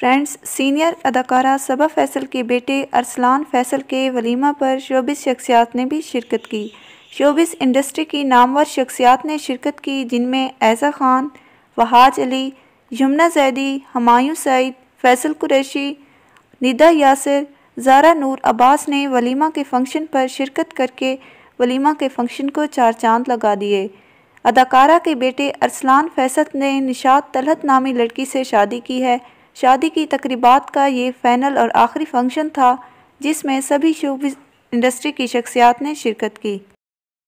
friends senior अदाकारा सबा फैसल के बेटे अरसलान फैसल के वलीमा पर शोबिस शख्सियात ने भी शिरकत की शोबिस इंडस्ट्री की नामवर शख्सियात ने शिरकत की जिनमें ऐज़ा खान वहाज अली यमुना जैदी हमायूं सईद फैसल कुरैशी निदा यासर जारा नूर अब्बास ने वलीमा के फंक्शन पर शिरकत करके वलीमा के फंक्शन को चार चांद लगा दिए अदाकारा के बेटे अरसलान फैसल ने निशात तलहत नामी लड़की से शादी की है शादी की तकरीबात का ये फ़ैनल और आखिरी फंक्शन था जिसमें सभी शोबिज़ इंडस्ट्री की शख्सियात ने शिरकत की